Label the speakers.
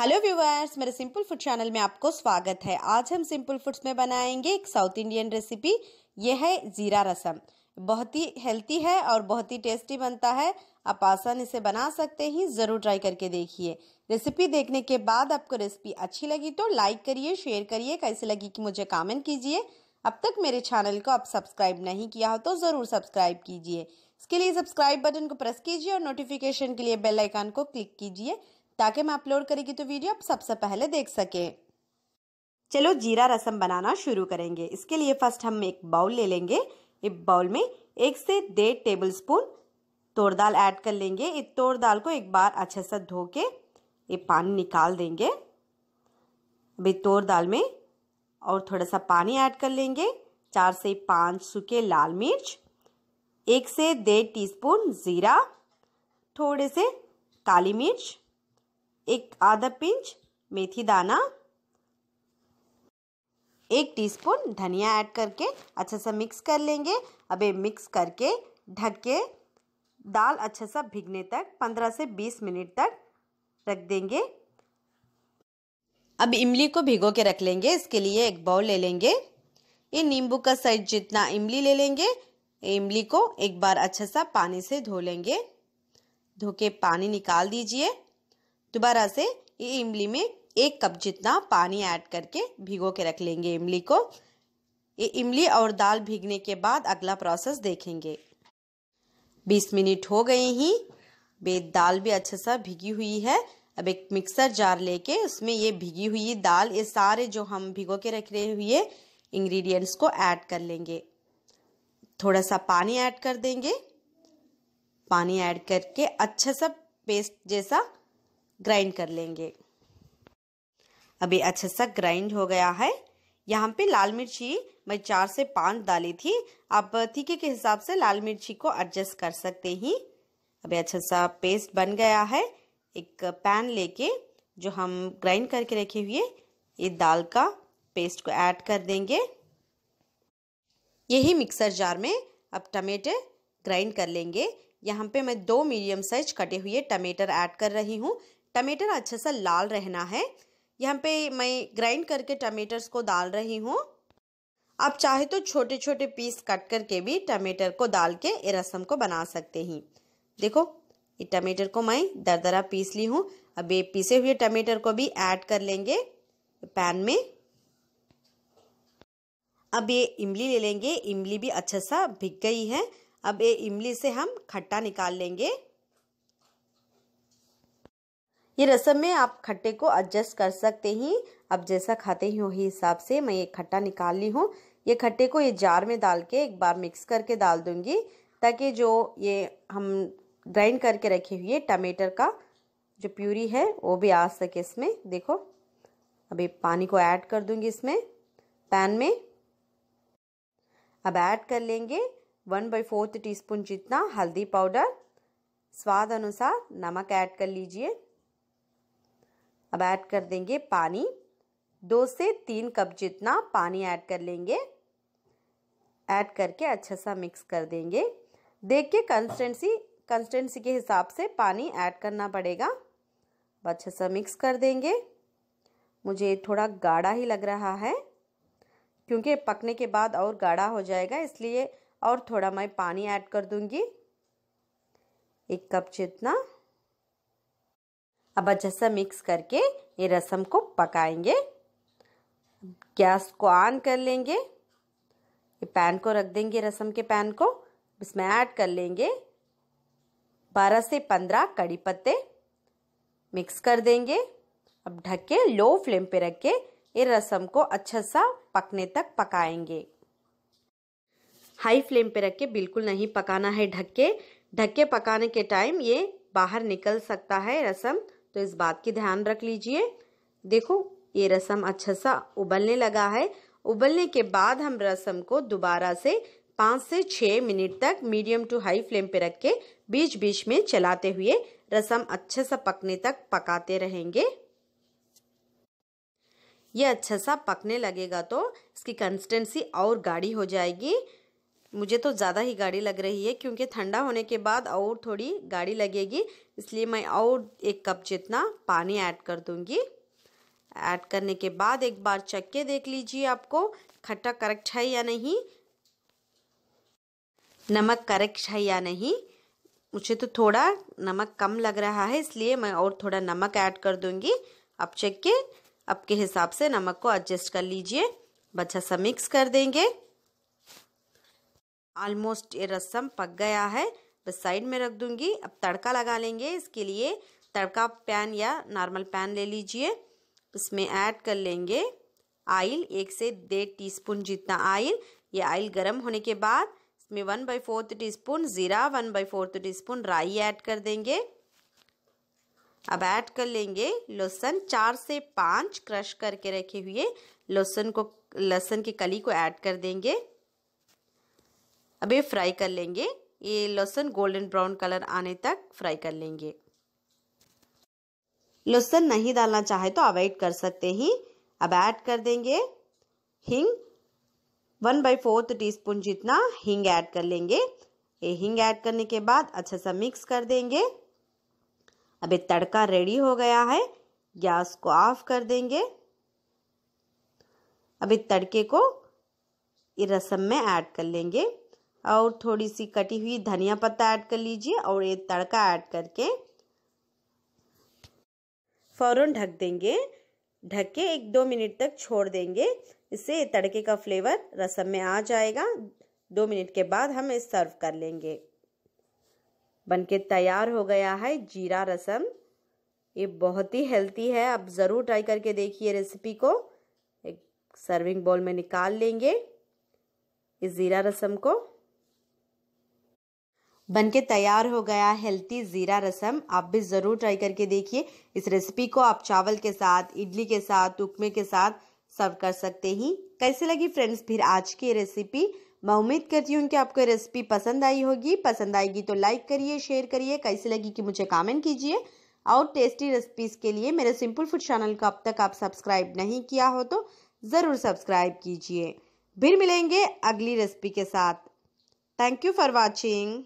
Speaker 1: hello viewers मेरे simple food channel में आपको स्वागत है आज हम सिंपल फूड्स में बनाएंगे एक साउथ इंडियन रेसिपी ये है जीरा रसम बहुत ही हेल्थी है और बहुत ही टेस्टी बनता है आप आसान इसे बना सकते हैं ज़रूर ट्राई करके देखिए रेसिपी देखने के बाद आपको रेसिपी अच्छी लगी तो लाइक करिए शेयर करिए कैसे लगी कि मुझे कामेंट कीजिए अब तक मेरे चैनल को आप सब्सक्राइब नहीं किया हो तो ज़रूर सब्सक्राइब कीजिए इसके लिए सब्सक्राइब बटन को प्रेस कीजिए और नोटिफिकेशन के लिए बेल आइकान को क्लिक कीजिए ताकि मैं अपलोड करेगी तो वीडियो आप सबसे पहले देख सकें चलो जीरा रसम बनाना शुरू करेंगे इसके लिए फर्स्ट हम एक बाउल ले लेंगे इस बाउल में एक से डेढ़ टेबल स्पून तोड़ दाल ऐड कर लेंगे इस तोड़ दाल को एक बार अच्छे से धो के ये पानी निकाल देंगे अभी तोड़ दाल में और थोड़ा सा पानी ऐड कर लेंगे चार से पाँच सूखे लाल मिर्च एक से डेढ़ टीस्पून ज़ीरा थोड़े से काली मिर्च एक आधा पिंच मेथी दाना एक टीस्पून धनिया ऐड करके अच्छे से मिक्स कर लेंगे अब ये मिक्स करके ढक के दाल अच्छे से भिगने तक 15 से 20 मिनट तक रख देंगे अब इमली को भिगो के रख लेंगे इसके लिए एक बाउल ले लेंगे ये नींबू का साइज जितना इमली ले लेंगे इमली को एक बार अच्छे सा पानी से धो लेंगे धो के पानी निकाल दीजिए दोबारा से ये इमली में एक कप जितना पानी ऐड करके भिगो के रख लेंगे इमली को ये इमली और दाल भीगने के बाद अगला प्रोसेस देखेंगे 20 मिनट हो गए ही बे दाल भी अच्छे सा भिगी हुई है अब एक मिक्सर जार लेके उसमें ये भिगी हुई दाल ये सारे जो हम भिगो के रख रहे हुए इंग्रेडिएंट्स को ऐड कर लेंगे थोड़ा सा पानी ऐड कर देंगे पानी ऐड करके अच्छा सा पेस्ट जैसा ग्राइंड कर लेंगे अभी अच्छा सा ग्राइंड हो गया है यहाँ पे लाल मिर्ची मैं चार से पांच डाली थी आप तीखे के हिसाब से लाल मिर्ची को एडजस्ट कर सकते ही अभी अच्छा सा पेस्ट बन गया है एक पैन लेके जो हम ग्राइंड करके रखे हुए ये दाल का पेस्ट को ऐड कर देंगे यही मिक्सर जार में अब टमेटर ग्राइंड कर लेंगे यहाँ पे मैं दो मीडियम साइज कटे हुए टमेटर ऐड कर रही हूँ टमाटर अच्छे से लाल रहना है यहाँ पे मैं ग्राइंड करके टमाटर्स को डाल रही हूँ आप चाहे तो छोटे छोटे पीस कट करके भी टमाटर को डाल के ये रसम को बना सकते हैं देखो ये टमाटर को मैं दरदरा पीस ली हूँ अब ये पीसे हुए टमाटर को भी ऐड कर लेंगे पैन में अब ये इमली ले लेंगे इमली भी अच्छा सा भिग गई है अब ये इमली से हम खट्टा निकाल लेंगे ये रसम में आप खट्टे को एडजस्ट कर सकते हैं अब जैसा खाते ही वही हिसाब से मैं ये खट्टा निकाल ली हूँ ये खट्टे को ये जार में डाल के एक बार मिक्स करके डाल दूँगी ताकि जो ये हम ग्राइंड करके रखे हुए टमाटर का जो प्यूरी है वो भी आ सके इसमें देखो अभी पानी को ऐड कर दूँगी इसमें पैन में अब ऐड कर लेंगे वन बाई फोर्थ टी जितना हल्दी पाउडर स्वाद अनुसार नमक ऐड कर लीजिए अब ऐड कर देंगे पानी दो से तीन कप जितना पानी ऐड कर लेंगे ऐड करके अच्छा सा मिक्स कर देंगे देख के कंसिस्टेंसी कंसिस्टेंसी के हिसाब से पानी ऐड करना पड़ेगा अच्छे सा मिक्स कर देंगे मुझे थोड़ा गाढ़ा ही लग रहा है क्योंकि पकने के बाद और गाढ़ा हो जाएगा इसलिए और थोड़ा मैं पानी ऐड कर दूंगी एक कप जितना अब अच्छे से मिक्स करके ये रसम को पकाएंगे गैस को ऑन कर लेंगे ये पैन को रख देंगे रसम के पैन को इसमें ऐड कर लेंगे 12 से 15 कड़ी पत्ते मिक्स कर देंगे अब ढक के लो फ्लेम पे रख के ये रसम को अच्छा सा पकने तक पकाएंगे हाई फ्लेम पे रख के बिल्कुल नहीं पकाना है ढक के ढक के पकाने के टाइम ये बाहर निकल सकता है रसम तो इस बात की ध्यान रख लीजिए देखो ये रसम अच्छा सा उबलने लगा है उबलने के बाद हम रसम को दोबारा से पाँच से छः मिनट तक मीडियम टू हाई फ्लेम पे रख के बीच बीच में चलाते हुए रसम अच्छे सा पकने तक पकाते रहेंगे ये अच्छा सा पकने लगेगा तो इसकी कंसिस्टेंसी और गाढ़ी हो जाएगी मुझे तो ज़्यादा ही गाढ़ी लग रही है क्योंकि ठंडा होने के बाद और थोड़ी गाढ़ी लगेगी इसलिए मैं और एक कप जितना पानी ऐड कर दूँगी ऐड करने के बाद एक बार चक के देख लीजिए आपको खट्टा करेक्ट है या नहीं नमक करेक्ट है या नहीं मुझे तो थोड़ा नमक कम लग रहा है इसलिए मैं और थोड़ा नमक ऐड कर दूंगी आप चेक के आपके हिसाब से नमक को एडजस्ट कर लीजिए बच्चा सा मिक्स कर देंगे ऑलमोस्ट ये रसम पक गया है बस साइड में रख दूंगी अब तड़का लगा लेंगे इसके लिए तड़का पैन या नॉर्मल पैन ले लीजिए इसमें ऐड कर लेंगे आयल एक से डेढ़ टीस्पून जितना आयल ये आयल गर्म होने के बाद इसमें one by fourth teaspoon ज़ीरा one by fourth teaspoon राई ऐड कर देंगे अब ऐड कर लेंगे लहसुन चार से पाँच क्रश करके रखे हुए लहसुन को लहसुन की कली को ऐड कर देंगे अभी फ्राई कर लेंगे ये लहसुन गोल्डन ब्राउन कलर आने तक फ्राई कर लेंगे लहसुन नहीं डालना चाहे तो अवॉइड कर सकते हैं अब ऐड कर देंगे हिंग one by fourth teaspoon जितना हिंग ऐड कर लेंगे ये हिंग ऐड करने के बाद अच्छा सा मिक्स कर देंगे अभी तड़का रेडी हो गया है गैस को ऑफ कर देंगे अभी तड़के को रसम में ऐड कर लेंगे और थोड़ी सी कटी हुई धनिया पत्ता ऐड कर लीजिए और ये तड़का ऐड करके फ़ौरन ढक देंगे ढक के एक दो मिनट तक छोड़ देंगे इससे तड़के का फ्लेवर रसम में आ जाएगा दो मिनट के बाद हम इस सर्व कर लेंगे बनके तैयार हो गया है जीरा रसम ये बहुत ही हेल्थी है आप ज़रूर ट्राई करके देखिए रेसिपी को एक सर्विंग बॉल में निकाल लेंगे इस ज़ीरा रसम को बनके तैयार हो गया हेल्थी ज़ीरा रसम आप भी ज़रूर ट्राई करके देखिए इस रेसिपी को आप चावल के साथ इडली के साथ उकमे के साथ सर्व कर सकते हैं कैसे लगी फ्रेंड्स फिर आज की रेसिपी मैं उम्मीद करती हूँ कि आपको रेसिपी पसंद आई होगी पसंद आएगी तो लाइक करिए शेयर करिए कैसे लगी कि मुझे कमेंट कीजिए और टेस्टी रेसिपीज़ के लिए मेरे सिंपल फूड चैनल को अब तक आप सब्सक्राइब नहीं किया हो तो ज़रूर सब्सक्राइब कीजिए फिर मिलेंगे अगली रेसिपी के साथ थैंक यू फॉर वॉचिंग